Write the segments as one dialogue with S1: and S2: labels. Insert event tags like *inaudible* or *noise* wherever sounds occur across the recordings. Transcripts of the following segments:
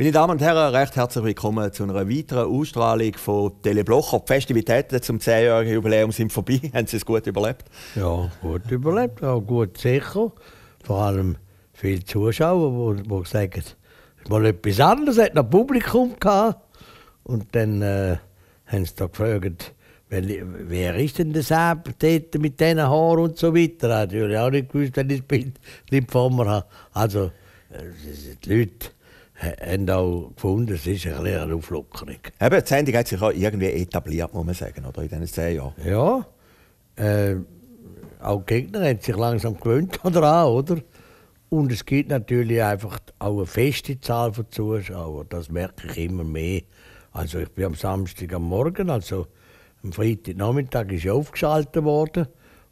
S1: Meine Damen und Herren, recht herzlich willkommen zu einer weiteren Ausstrahlung von Teleblocher. Die Festivitäten zum 10-jährigen Jubiläum sind vorbei. *laughs* Haben Sie es gut überlebt?
S2: Ja, gut überlebt, auch gut sicher. Vor allem viele Zuschauer, die, die gesagt haben, es war etwas anderes, es hat noch Publikum gehabt. Und dann äh, haben sie da gefragt, wer ist denn das dort mit diesen Haaren und so weiter. Natürlich auch nicht gewusst, wenn ich das Bild nicht vor mir habe. Also, äh, die Leute haben auch gefunden, es ist ein eine Auflockerung. Eben,
S1: die Sendung hat sich auch irgendwie etabliert, muss man sagen, oder? in diesen zehn Jahren. Ja, äh,
S2: auch die Gegner haben sich langsam gewöhnt *laughs* daran, oder? Und es gibt natürlich einfach auch eine feste Zahl von Zuschauern, das merke ich immer mehr. Also ich bin am Samstag am Morgen, also am Freitagnachmittag ist ich aufgeschaltet worden.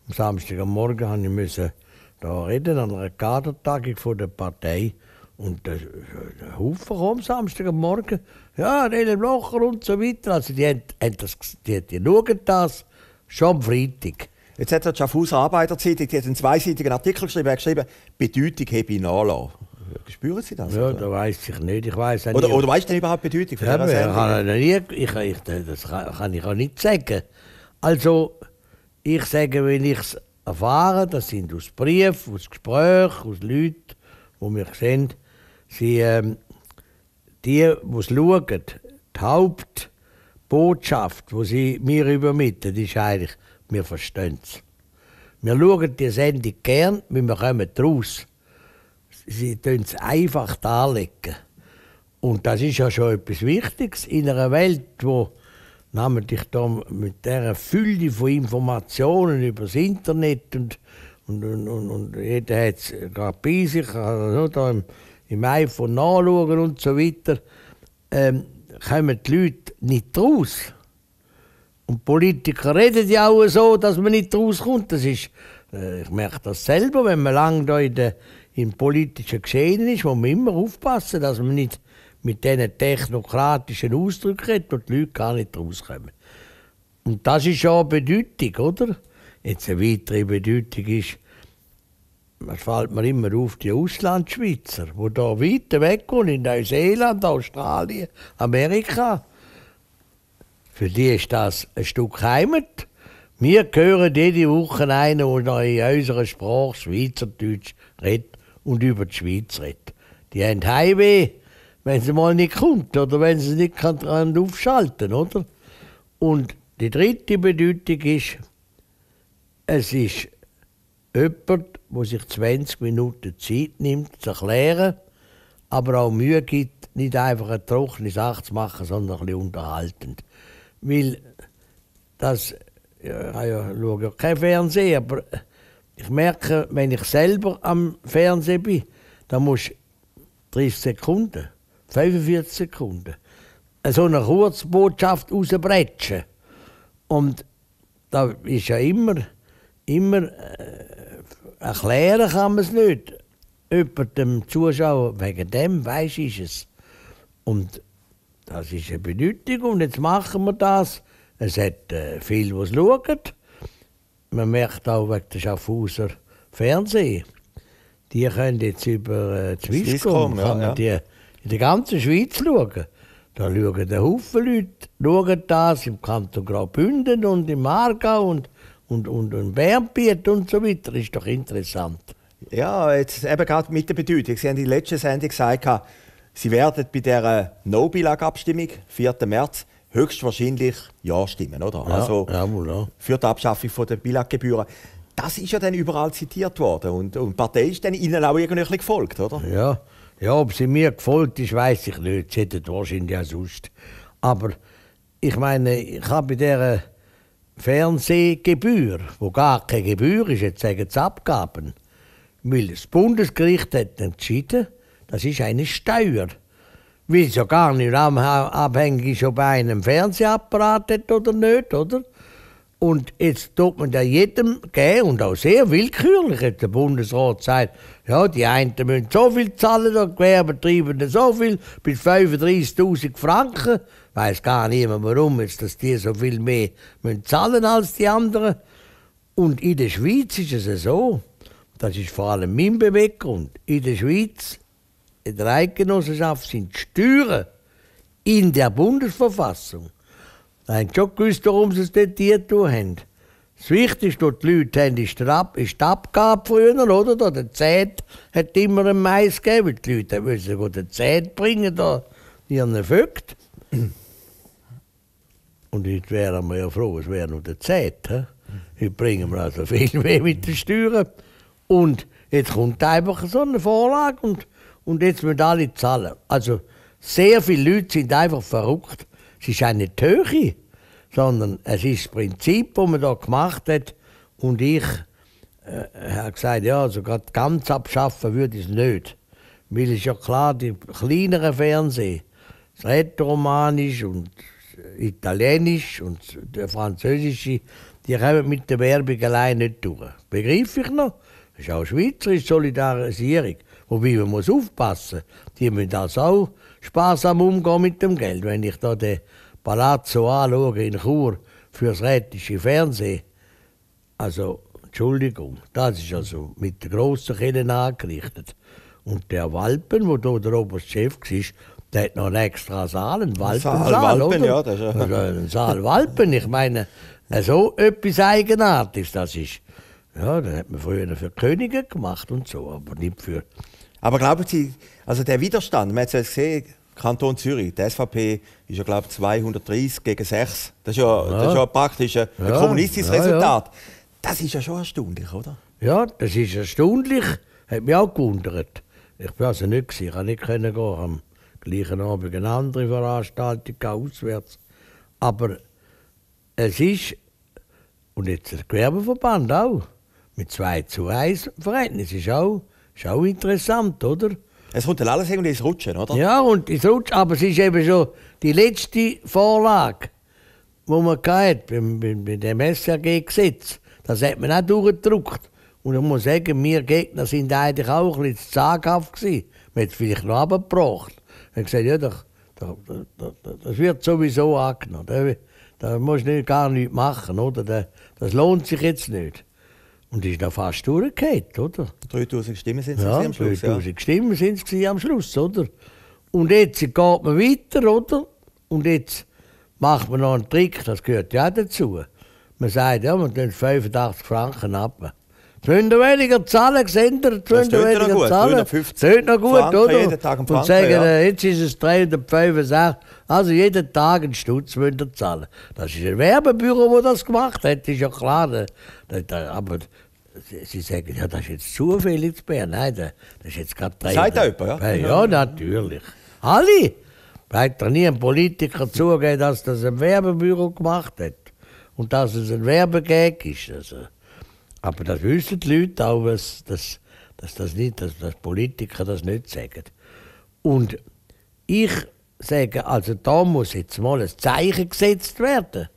S2: Am Samstag am Morgen musste ich da reden an einer Kadertagung der Partei. reden. Und der Haufen kam Samstag am Morgen, ja, Rele Blocher und so weiter. Also die, haben, haben das, die, die schauen das schon am Freitag. Jetzt hat
S1: die Schaffhauser Arbeiterzeitung die hat einen zweiseitigen Artikel geschrieben, hat geschrieben, Bedeutung habe ich nachlassen.
S2: Spüren Sie das? Ja, das weiß ich nicht. Ich weiß oder, oder weißt du überhaupt die Bedeutung von ja, dieser Sendung? Nie, ich, ich, das kann ich auch nicht sagen. Also, ich sage, wenn ich es erfahre, das sind aus Briefen, aus Gesprächen, aus Leuten, die mich sehen, Sie, ähm, die, die schauen, die Hauptbotschaft, die sie mir übermitteln, ist eigentlich, wir verstehen es. Wir schauen die Sendung gern, weil wir kommen raus. Sie tun es einfach darlegen. Und das ist ja schon etwas Wichtiges in einer Welt, wo namentlich da mit dieser Fülle von Informationen über das Internet und, und, und, und, und jeder hat es gerade bei sich, also da im im iPhone nachschauen und so weiter, ähm, kommen die Leute nicht raus. Und Politiker reden ja auch so, dass man nicht rauskommt. Das ist, äh, ich merke das selber, wenn man lange da in der, im politischen Geschehen ist, muss man immer aufpassen, dass man nicht mit diesen technokratischen Ausdrücken redet und die Leute gar nicht rauskommen. Und das ist ja eine Bedeutung, oder? Jetzt eine weitere Bedeutung ist, man fällt mir immer auf, die Auslandschweizer, die da weit weg wohnen, in Neuseeland, Australien, Amerika. Für die ist das ein Stück Heimat. Wir hören jede Woche einen, der noch in unserer Sprache Schweizerdeutsch redet und über die Schweiz redet. Die haben Heimweh, wenn sie mal nicht kommt oder wenn sie nicht dran aufschalten oder? Und die dritte Bedeutung ist, es ist jemand, wo sich 20 Minuten Zeit nimmt, zu erklären, aber auch Mühe gibt, nicht einfach eine trockene Sache zu machen, sondern ein bisschen unterhaltend. Weil das, ja, ich schaue ja kein Fernsehen, aber ich merke, wenn ich selber am Fernsehen bin, dann muss 30 Sekunden, 45 Sekunden, so eine Kurzbotschaft rausbretschen. Und da ist ja immer, immer äh, erklären kann man es nicht. Über dem Zuschauer, wegen dem weiß ich es. Und das ist eine Bedeutung und jetzt machen wir das. Es hat äh, viel, was schauen. Man merkt auch wegen der Schaffhauser Fernsehen. Die können jetzt über äh, Swisscom, ja, ja. die in der ganzen Schweiz schauen. Da schauen ein Haufen Leute, schauen das im Kanton Graubünden und im Aargau und und, und, und Wärmbiet und so weiter. Ist doch interessant. Ja, jetzt eben gerade mit der Bedeutung. Sie haben in der
S1: letzten Sendung gesagt, Sie werden bei dieser No-Bilag-Abstimmung, 4. März, höchstwahrscheinlich Ja stimmen, oder? Ja, also jawohl, ja. für die Abschaffung von der Bilaggebühren. Das ist ja dann überall zitiert worden und, und die Partei ist dann Ihnen auch irgendwie gefolgt, oder? Ja,
S2: ja ob sie mir gefolgt ist, weiß ich nicht. Sie hätten wahrscheinlich auch sonst. Aber ich meine, ich habe bei dieser Fernsehgebühr, wo gar keine Gebühr ist, jetzt sagen sie Abgaben. Weil das Bundesgericht hat entschieden, das ist eine Steuer. Weil es ja gar nicht abhängig ist, ob einem Fernsehapparat hat oder nicht, oder? Und jetzt tut man da jedem geben und auch sehr willkürlich. Jetzt der Bundesrat sagt, ja, die einen müssen so viel zahlen, der Gewerbetreibende so viel, bis 35.000 Franken. Weiß gar niemand, warum jetzt, dass die so viel mehr müssen zahlen als die anderen. Und in der Schweiz ist es so, das ist vor allem mein Beweggrund, in der Schweiz, in der Eidgenossenschaft, sind die Steuern in der Bundesverfassung haben schon gewusst, warum sie es dort getan haben. Das Wichtigste, was die Leute haben, ist, der Ab ist die Abgabe von ihnen, oder? der Zähn hat immer einen Mais gegeben, weil die Leute wissen, wo der Zähn bringen, da ihren Vögt. Und jetzt wären wir ja froh, es wäre noch der Zähn. Jetzt bringen wir also viel *laughs* mehr mit den Steuern. Und jetzt kommt einfach so eine Vorlage und, und jetzt müssen alle zahlen. Also sehr viele Leute sind einfach verrückt es ist auch nicht die Höhe, sondern es ist das Prinzip, das man da gemacht hat. Und ich äh, habe gesagt, ja, also gerade ganz abschaffen würde ich es nicht. Weil es ist ja klar, die kleineren Fernsehen, das Rätoromanisch und Italienisch und der Französische, die kommen mit der Werbung allein nicht durch. Begreife ich noch? Das ist auch schweizerische Solidarisierung. Wobei man muss aufpassen, die müssen das auch sparsam umgehen mit dem Geld. Wenn ich da den Palazzo anschaue in Chur fürs rätische Fernsehen, also Entschuldigung, das ist also mit der grossen Kirche angerichtet. Und der Walpen, wo da der oberste Chef war, der hat noch einen extra Saal, einen Walpen. Saal, Walpen, oder? Ja, das ist also ein Saal Walpen, ich meine, so etwas Eigenartiges, das ist. Ja, dann hat man früher für Könige gemacht und so, aber nicht für aber glauben Sie,
S1: also der Widerstand, man hat es ja gesehen, Kanton Zürich, die SVP ist ja glaube ich 230
S2: gegen 6. Das ist ja, ja. Das ist ja praktisch ein, ja. kommunistisches ja, Resultat. Das ist ja schon erstaunlich, oder? Ja, das ist erstaunlich. Hat mich auch gewundert. Ich war also nicht, gewesen. ich konnte nicht gehen. Ich Am gleichen Abend eine andere Veranstaltung, auswärts. Aber es ist, und jetzt der Gewerbeverband auch, mit 2 zu 1 Verhältnis ist auch ist auch interessant, oder? Es kommt dann alles irgendwie ins Rutschen, oder? Ja, und ins Rutschen, aber es ist eben schon die letzte Vorlage, die man hatte, beim, beim, bei dem SRG-Gesetz. Das hat man auch durchgedruckt. Und ich muss sagen, wir Gegner sind eigentlich auch ein bisschen zaghaft gewesen. Man hat es vielleicht noch abgebracht. Ich gesagt, ja, das, das, das, wird sowieso angenommen. Da, da musst du gar nichts machen, oder? das lohnt sich jetzt nicht. Und ist noch fast durchgefallen, oder? 3000 Stimmen sind es ja, am Schluss. 3000 ja. Stimmen sind es am Schluss, oder? Und jetzt geht man weiter, oder? Und jetzt macht man noch einen Trick, das gehört ja auch dazu. Man sagt, ja, man 85 Franken ab. Tönt weniger zahlen, gesendert, tönt weniger gut, zahlen. Tönt noch gut, Franken oder? Jeden Tag und sagen, ja. Äh, jetzt ist es 365, also jeden Tag einen Stutz müsst zahlen. Das ist ein Werbebüro, das das gemacht hat, ist ja klar. Äh, aber Sie sagen, ja, das ist jetzt zufällig zu Bern. Nein, das ist jetzt gerade drei. Sagt jemand, ja? Ja, natürlich. Alle! Da hat doch nie ein Politiker zugeben, dass das ein Werbebüro gemacht hat. Und dass es ein Werbegag ist. Also. Aber das wissen die Leute auch, dass, dass, dass, das nicht, dass, dass Politiker das nicht sagen. Und ich sage, also da muss jetzt mal ein Zeichen gesetzt werden,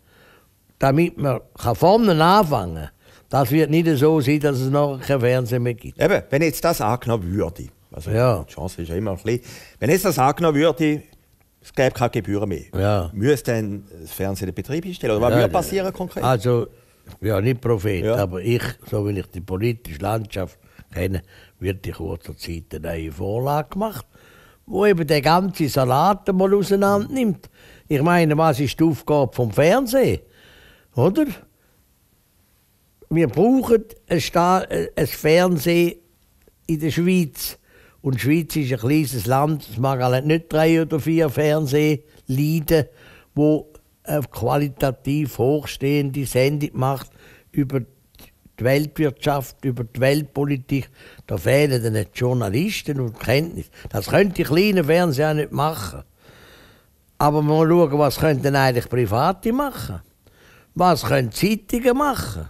S2: damit man kann vorne anfangen kann. Das wird nicht so sein, dass es noch kein Fernsehen mehr gibt. Eben, wenn jetzt das angenommen würde, also ja. die Chance ist
S1: ja immer ein bisschen, wenn jetzt das angenommen würde, es gäbe keine Gebühren mehr. Ja. Müsste dann
S2: das Fernsehen den Betrieb einstellen? Oder was ja, würde passieren konkret? Also, ja, nicht Prophet, ja. aber ich, so wie ich die politische Landschaft kenne, wird in kurzer Zeit eine neue Vorlage gemacht, wo eben den ganzen Salat mal auseinander nimmt. Ich meine, was ist die Aufgabe vom Fernsehen? Oder? Wir brauchen ein, äh, Fernsehen in der Schweiz. Und die Schweiz ist ein kleines Land, es mag halt nicht drei oder vier Fernsehleiden, wo eine qualitativ hochstehende Sendung macht über die Weltwirtschaft, über die Weltpolitik. Da fehlen dann nicht Journalisten und Kenntnis. Das können die kleinen Fernseher auch nicht machen. Aber man muss schauen, was können denn eigentlich Private machen? Was können Zeitungen machen?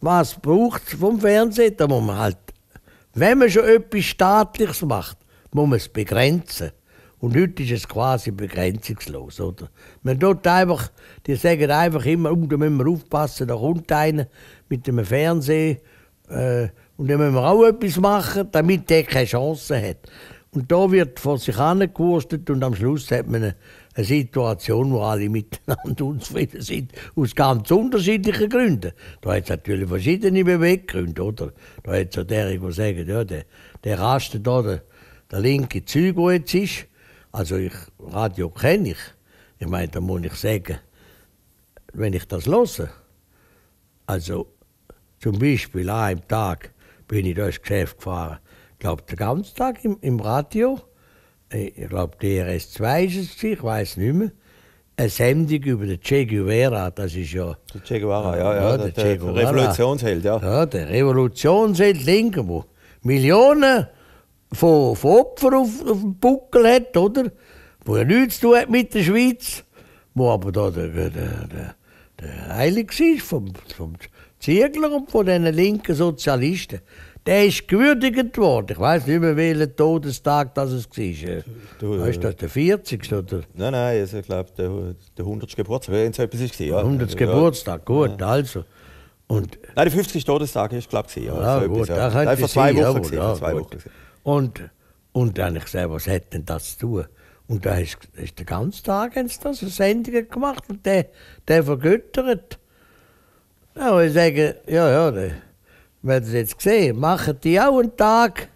S2: Was braucht es vom Fernsehen? Da muss man halt, wenn man schon etwas Staatliches macht, muss man es begrenzen. Und heute ist es quasi begrenzungslos, oder? Man tut einfach, die sagen einfach immer, um, oh, da müssen wir aufpassen, da kommt einer mit dem Fernsehen äh, und da müssen wir auch etwas machen, damit der keine Chance hat. Und da wird von sich hingewurstet und am Schluss hat man eine, eine Situation, wo alle miteinander *laughs* unzufrieden sind, aus ganz unterschiedlichen Gründen. Da hat es natürlich verschiedene Beweggründe, oder? Da hat es auch derige, die sagen, ja, der, der rastet da, der, der linke Zeug, der jetzt ist, also ich, Radio kenne ich. Ich meine, da muss ich sagen, wenn ich das höre, also zum Beispiel an einem Tag bin ich durchs Geschäft gefahren, ich glaube den ganzen Tag im, im Radio, ich glaube DRS 2 ist es, ich weiß nicht mehr, eine Sendung über den Che Guevara, das ist ja... Der Che Guevara, ja, ja, ja der, der, der Revolutionsheld, ja. Ja, der Revolutionsheld Linken, irgendwo. Millionen von, von Opfern auf, auf dem Buckel hat, oder? Wo ja nichts zu tun hat mit der Schweiz, wo aber da der, der, der, Heilige war vom, vom Ziegler und von diesen linken Sozialisten. Der ist gewürdigt worden. Ich weiß nicht mehr, welchen Todestag das es war. Du, äh, weißt du, der 40. oder? Nein, nein, also, ich glaube, der, der 100.
S1: Geburtstag, wenn so etwas war. Ja. 100. Ja. Geburtstag, gut, ja. also. Und äh, nein, der 50. Todestag
S2: ist, glaube ich, ja, ja, so gut, etwas, ja. Da das war vor zwei Wochen. Ja, gewesen, zwei Wochen und, und dann habe ich gesagt, was hat denn das zu tun? Und da ist, ist den ganzen Tag haben sie das, Sendungen gemacht und der, der vergöttert. Ja, und ich sage, ja, ja, der, wir haben es jetzt gesehen, machen die auch einen Tag,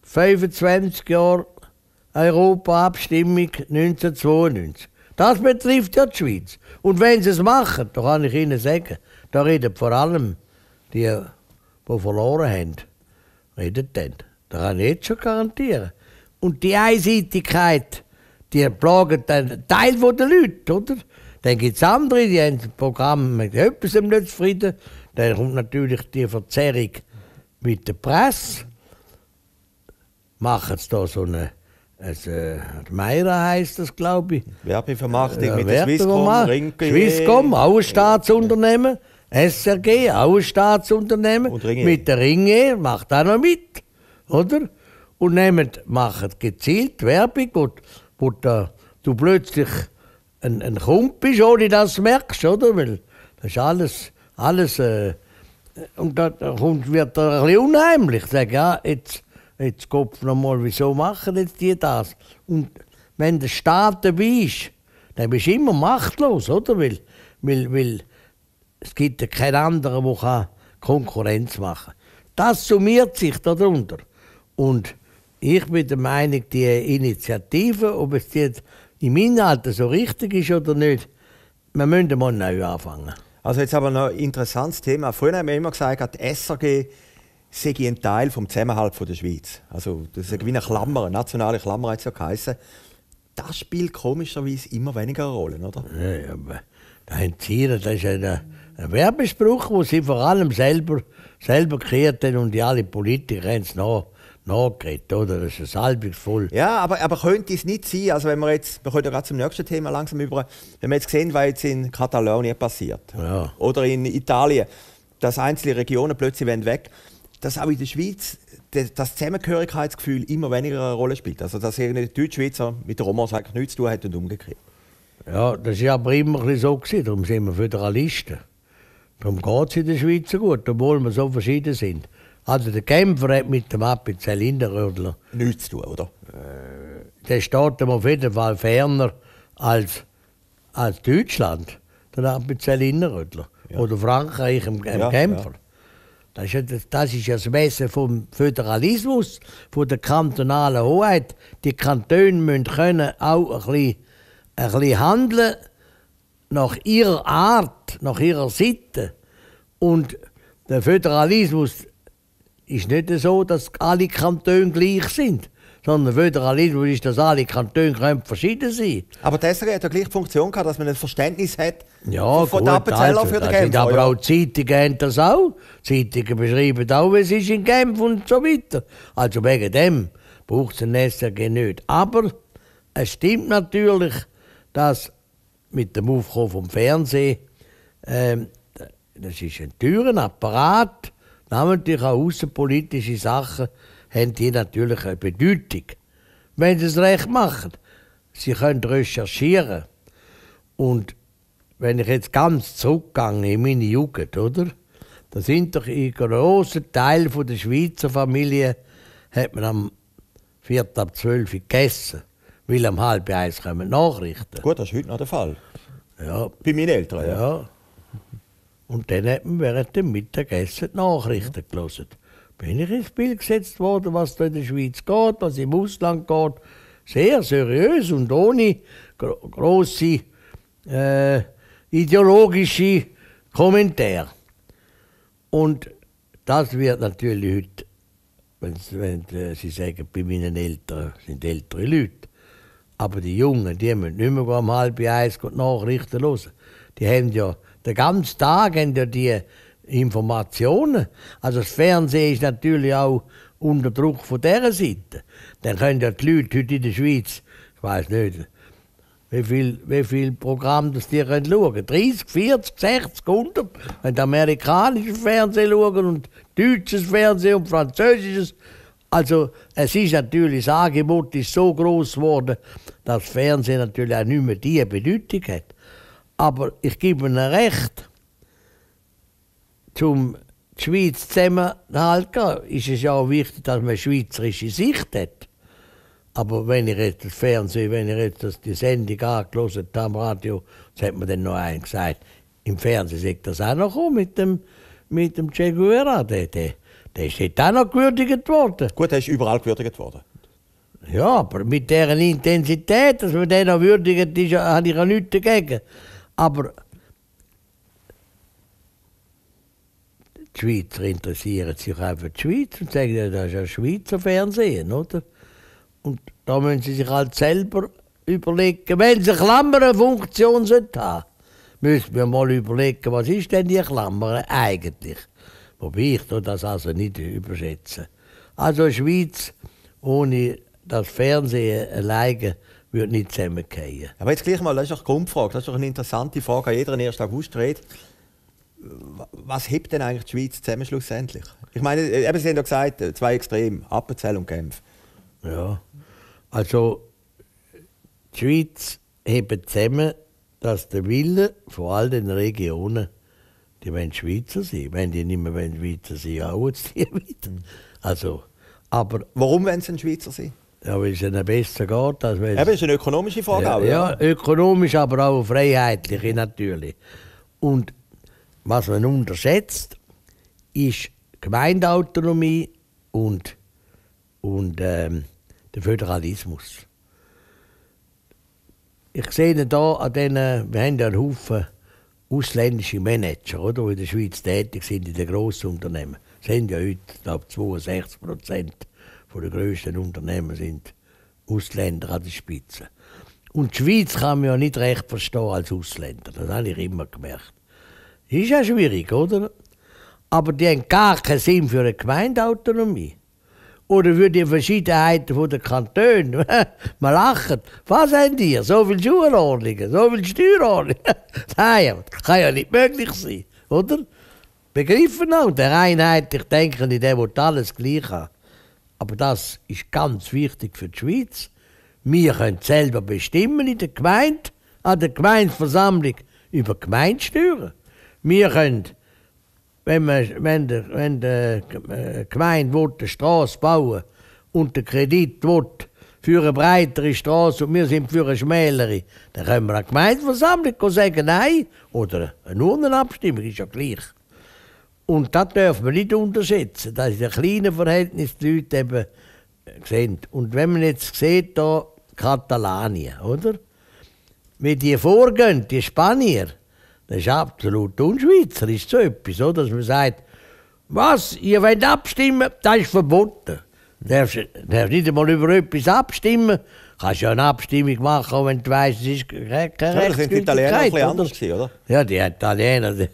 S2: 25 Jahre Europaabstimmung 1992. Das betrifft ja die Schweiz. Und wenn sie es machen, da kann ich Ihnen sagen, da reden vor allem die, die verloren haben, reden dann kann ich jetzt schon garantieren. Und die Einseitigkeit, die plagen einen Teil der Leute, oder? Dann gibt es andere, die haben ein Programm mit etwas nicht zufrieden. Dann kommt natürlich die Verzerrung mit der Presse. Machen sie da so eine also, Meira heißt das, glaube ich. Werbevermachtung ja, äh, mit der Swisscom, Ringier. Swisscom, auch ein Staatsunternehmen. SRG, auch ein Staatsunternehmen. mit der Ringe macht auch noch mit oder? Und nehmen, machen gezielt Werbung und wo da, du plötzlich ein, ein Kump bist, ohne dass du das merkst, oder? Weil das ist alles, alles äh, und dann wird da ein bisschen unheimlich. Ich sage, ja, jetzt, jetzt Kopf nochmal, wieso machen jetzt die das? Und wenn der Staat dabei ist, dann bist du immer machtlos, oder? Weil, weil, weil es gibt ja keinen anderen, der Konkurrenz machen kann. Das summiert sich darunter. Und ich bin der Meinung, die Initiative, ob es jetzt im Inhalt so richtig ist oder nicht, wir müssen mal neu anfangen. Also jetzt aber noch ein interessantes Thema. Vorhin haben wir immer gesagt,
S1: die SRG sei ein Teil des Zusammenhalts der Schweiz. Also das ist wie eine Klammer, eine nationale Klammer hat es ja geheißen. Das spielt komischerweise immer weniger Rolle, oder?
S2: Ja, aber da haben Sie, das ist ein, ein Werbespruch, den Sie vor allem selber, selber kreiert haben und die alle Politiker haben es noch nachgeredet, oder? Das ist ein halbwegs
S1: voll. Ja, aber, aber könnte es nicht sein, also wenn wir jetzt, wir können ja gerade zum nächsten Thema langsam über, wenn wir jetzt sehen, was jetzt in Katalonien passiert ja. oder in Italien, dass einzelne Regionen plötzlich werden weg, dass auch in der Schweiz das Zusammengehörigkeitsgefühl immer weniger eine Rolle spielt. Also dass irgendein Deutschschweizer mit der Romas eigentlich nichts zu tun hat und umgekehrt. Ja, das war aber
S2: immer so, darum sind wir Föderalisten. Darum geht es in der Schweiz so gut, obwohl wir so verschieden sind. Also der Kämpfer hat mit dem Appi Zylinderrödler nichts zu tun, oder? Äh, der steht ihm auf jeden Fall ferner als, als Deutschland, der Appi Zylinderrödler. Ja. Oder Frankreich im, im ja, Kämpfer. Ja. Das, ist das, das ist das Wesen vom Föderalismus, von der kantonalen Hoheit. Die Kantone müssen können auch ein bisschen, ein bisschen handeln nach ihrer Art, nach ihrer Seite. Und der Föderalismus ist nicht so, dass alle Kantone gleich sind. Sondern wieder allein ist, dass alle Kantone verschieden sein Aber SRG hat ja gleich die Funktion gehabt, dass man ein Verständnis hat ja, von gut, der Appenzeller also, für den Genfer. Aber auch die Zeitungen haben das auch. Die Zeitungen beschreiben auch, was ist in Genf und so weiter. Also wegen dem braucht es ein SRG nicht. Aber es stimmt natürlich, dass mit dem Aufkommen vom Fernsehen, ähm, das ist ein teurer Apparat, Namentlich auch außenpolitische Sachen haben die natürlich eine Bedeutung, wenn sie es recht machen. Sie können recherchieren. Und wenn ich jetzt ganz zurückgehe in meine Jugend, oder? Da sind doch ein großer Teil der Schweizer Familie, hat man am 4. ab 12 gegessen. Weil am halb eins kommen Nachrichten. Gut, das ist heute noch der Fall. Ja. Bei meinen Eltern, ja. ja. Und dann hat man während dem Mittagessen die Nachrichten gelesen. Bin ich ins Bild gesetzt worden, was da in der Schweiz geht, was im Ausland geht. Sehr seriös und ohne gro grosse äh, ideologische Kommentare. Und das wird natürlich heute, wenn, wenn äh, Sie sagen, bei meinen Eltern sind ältere Leute, aber die Jungen, die müssen nicht mehr um halb eins die Nachrichten hören. Die haben ja den ganzen Tag haben ja die Informationen. Also das Fernsehen ist natürlich auch unter Druck von dieser Seite. Dann können ja die Leute heute in der Schweiz, ich weiß nicht, wie viel, wie viel Programm das die schauen können 30, 40, 60, 100. Wenn amerikanisches Fernsehen schauen und deutsches Fernsehen und französisches. Also es ist natürlich, das Angebot ist so groß geworden, dass das Fernsehen natürlich auch nicht mehr diese Bedeutung hat. Aber ich gebe ihnen recht, zum die Schweiz zusammenzuhalten, ist es ja auch wichtig, dass man eine schweizerische Sicht hat. Aber wenn ich jetzt das Fernsehen, wenn ich jetzt das, die Sendung angehört habe am Radio, das hat mir dann noch einen gesagt, im Fernsehen sieht das auch noch mit dem, mit dem Che Guevara. Der, der, der ist dort auch noch gewürdigt worden. Gut, der ist überall gewürdigt worden. Ja, aber mit dieser Intensität, dass man den noch würdigt, ist, habe ich ja nichts dagegen. Aber die Schweizer interessieren sich auch für die Schweiz und sagen, ja, das ist ja Schweizer Fernsehen, oder? Und da müssen sie sich halt selber überlegen, wenn sie eine Klammernfunktion haben müssen wir mal überlegen, was ist denn die Klammer eigentlich? Wobei ich das also nicht überschätze. Also Schweiz ohne das Fernsehen alleine würde nicht zusammengehen. Aber jetzt gleich mal, das ist doch eine Grundfrage, das ist doch eine
S1: interessante Frage an jeder 1. August redet. Was hebt denn eigentlich die Schweiz zusammen schlussendlich? Ich meine, äh, eben, Sie haben ja gesagt, äh, zwei Extreme, Appenzell und Genf. Ja,
S2: also die Schweiz hebt zusammen, dass der Wille von all den Regionen, die wollen Schweizer sein. Wenn die nicht mehr Schweizer sein wollen, hauen sie wieder. Also, aber Warum wollen sie ein Schweizer sein? Ja, weil es ihnen besser geht. Das ja, es
S1: ist eine ökonomische Frage ja, auch. Ja. ja,
S2: ökonomisch, aber auch freiheitliche natürlich. Und was man unterschätzt, ist Gemeindeautonomie und, und ähm, der Föderalismus. Ich sehe hier an diesen, wir haben ja einen Haufen ausländische Manager, oder, die in der Schweiz tätig sind, in den grossen Unternehmen. Das sind ja heute, glaube ich, 62 Prozent von den größten Unternehmen sind Ausländer an der Spitze. Und die Schweiz kann man ja nicht recht verstehen als Ausländer. Das habe ich immer gemerkt. Ist ja schwierig, oder? Aber die haben gar keinen Sinn für eine Gemeindeautonomie. Oder für die Verschiedenheiten der Kantone. *laughs* man lacht. Was haben die? So viele Schulordnungen, so viele Steuerordnungen. *laughs* Nein, das kann ja nicht möglich sein, oder? Begriffen auch. Der einheitlich Denkende, der will alles gleich haben aber das ist ganz wichtig für die Schweiz, wir können selber bestimmen in der Gemeinde, an der Gemeindeversammlung über Gemeindesteuern. Wir können, wenn, man, wenn, der, wenn der äh, Gemeinde eine Straße bauen und der Kredit will, für eine breitere Straße und wir sind für eine schmälere, dann können wir an der Gemeindeversammlung sagen Nein oder eine Urnenabstimmung, ist ja gleich. Und das darf man nicht unterschätzen. Das ist ein kleines Verhältnis, die Leute eben äh, sehen. Und wenn man jetzt sieht, hier Katalanien, oder? Wie die vorgehen, die Spanier, das ist absolut unschweizerisch so etwas, oder? dass man sagt, was, ihr wollt abstimmen, das ist verboten. Du darfst, darfst nicht einmal über etwas abstimmen, kannst ja eine Abstimmung machen, wenn du weißt, es ist keine ja, Das sind die Italiener ein anders, gewesen, oder? Ja, die Italiener, *laughs* die,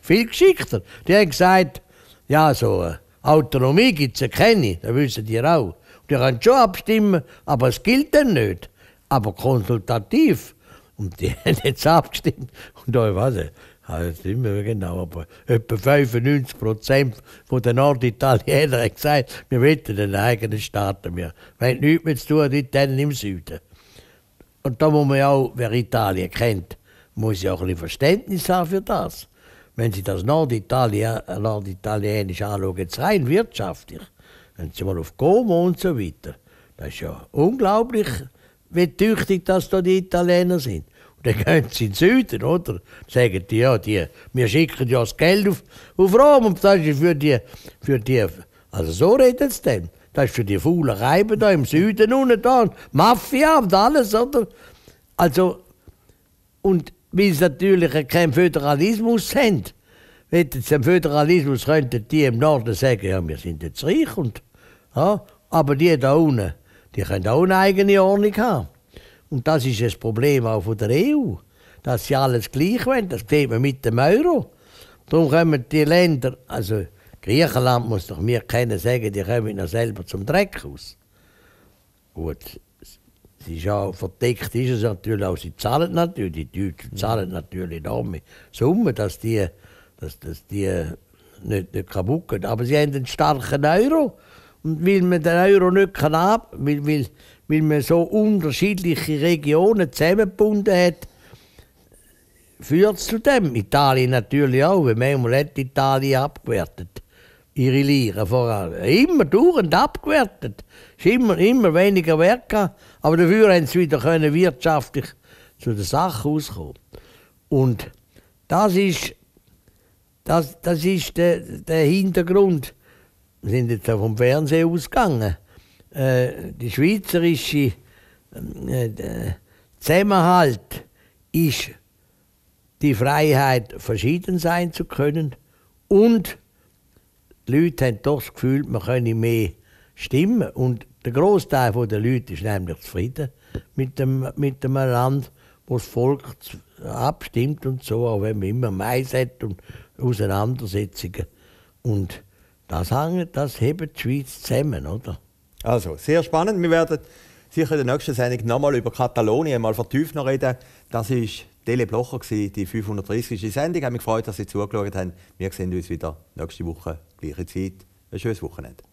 S2: viel geschickter. Die haben gesagt, ja, so äh, Autonomie gibt es ja keine, das wissen die auch. Die können schon abstimmen, aber es gilt dann nicht. Aber konsultativ und die *laughs* haben jetzt abgestimmt. Und da war sie. Also sind wir genau, aber etwa 95 Prozent der Norditaliener haben gesagt, wir wollen einen eigenen Staat Wir haben nichts mehr zu tun, mit denen im Süden. Und da muss man ja auch, wer Italien kennt, muss ja auch ein bisschen Verständnis haben für das. Wenn Sie das Norditalien, äh, Norditalienisch anschauen, jetzt rein wirtschaftlich, wenn Sie mal auf Como und so weiter, das ist ja unglaublich wie tüchtig das da die Italiener sind. Und dann *laughs* gehen sie in den Süden, oder? Sagen die, ja, die, wir schicken ja das Geld auf, auf Rom. Und das ist für die, für die, also so reden sie dann. Das ist für die faulen Reiben da im Süden unten da. Mafia und alles, oder? Also, und weil sie natürlich keinen Föderalismus haben, hätten sie einen Föderalismus, könnten die im Norden sagen, ja, wir sind jetzt reich und, ja, aber die da unten, die können auch eine eigene Ordnung haben. Und das ist das Problem auch von der EU, dass sie alles gleich wollen. Das geht man mit dem Euro. Darum kommen die Länder, also Griechenland muss doch mir keiner sagen, die kommen noch selber zum Dreck aus. Gut, es ist auch verdeckt, ist es natürlich auch, sie zahlen natürlich, die Deutschen zahlen natürlich enorme Summen, dass die, dass, dass die nicht, nicht kaputt gehen. Aber sie haben einen starken Euro und weil man den Euro nicht kann ab, weil, weil, weil man so unterschiedliche Regionen zusammengebunden hat, führt es zu dem. Italien natürlich auch, weil manchmal hat Italien abgewertet. Ihre Lehre vor allem. Immer dauernd abgewertet. Es immer, immer weniger Wert gehabt, aber dafür haben sie wieder können wirtschaftlich zu der Sache auskommen. Und das ist, das, das ist der, der Hintergrund wir sind jetzt auch vom Fernsehen ausgegangen, äh, der schweizerische äh, Zusammenhalt ist die Freiheit, verschieden sein zu können und die Leute haben doch das Gefühl, man könne mehr stimmen. Und der Großteil der Leute ist nämlich zufrieden mit dem, mit dem Land, wo das Volk abstimmt und so, auch wenn man immer Mais hat und Auseinandersetzungen. Und das, hängt, das hebt die Schweiz zusammen, oder? Also, sehr spannend. Wir werden
S1: sicher in der nächsten Sendung nochmal über Katalonien mal vertieft noch reden. Das war Dele Blocher, die 530. Sendung. Ich habe mich gefreut, dass Sie zugeschaut haben. Wir sehen uns wieder nächste Woche, gleiche Zeit. Ein schönes Wochenende.